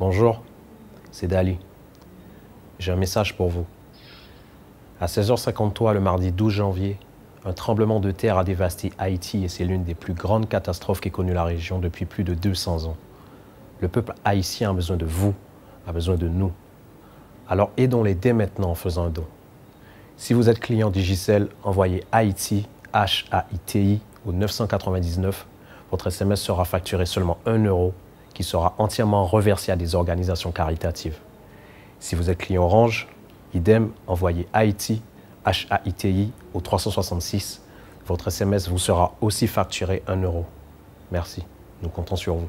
Bonjour, c'est Dali. J'ai un message pour vous. À 16h53 le mardi 12 janvier, un tremblement de terre a dévasté Haïti et c'est l'une des plus grandes catastrophes qu'ait connue la région depuis plus de 200 ans. Le peuple haïtien a besoin de vous, a besoin de nous. Alors aidons-les dès maintenant en faisant un don. Si vous êtes client Digicel, envoyez Haïti, H-A-I-T-I, au 999. Votre SMS sera facturé seulement 1 euro qui sera entièrement reversé à des organisations caritatives. Si vous êtes client Orange, idem, envoyez Haïti, H-A-I-T-I, au 366. Votre SMS vous sera aussi facturé 1 euro. Merci, nous comptons sur vous.